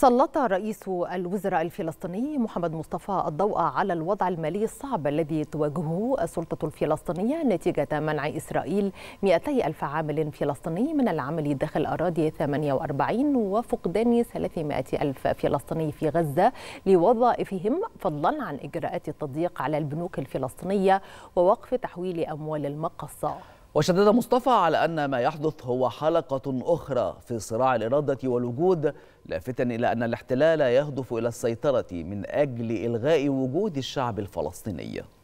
سلط رئيس الوزراء الفلسطيني محمد مصطفى الضوء على الوضع المالي الصعب الذي تواجهه السلطة الفلسطينية نتيجة منع إسرائيل 200 ألف عامل فلسطيني من العمل داخل أراضي 48 وفقدان 300 ألف فلسطيني في غزة لوظائفهم فضلا عن إجراءات التضييق على البنوك الفلسطينية ووقف تحويل أموال المقصة وشدد مصطفى على أن ما يحدث هو حلقة أخرى في صراع الإرادة والوجود لافتا إلى أن الاحتلال يهدف إلى السيطرة من أجل إلغاء وجود الشعب الفلسطيني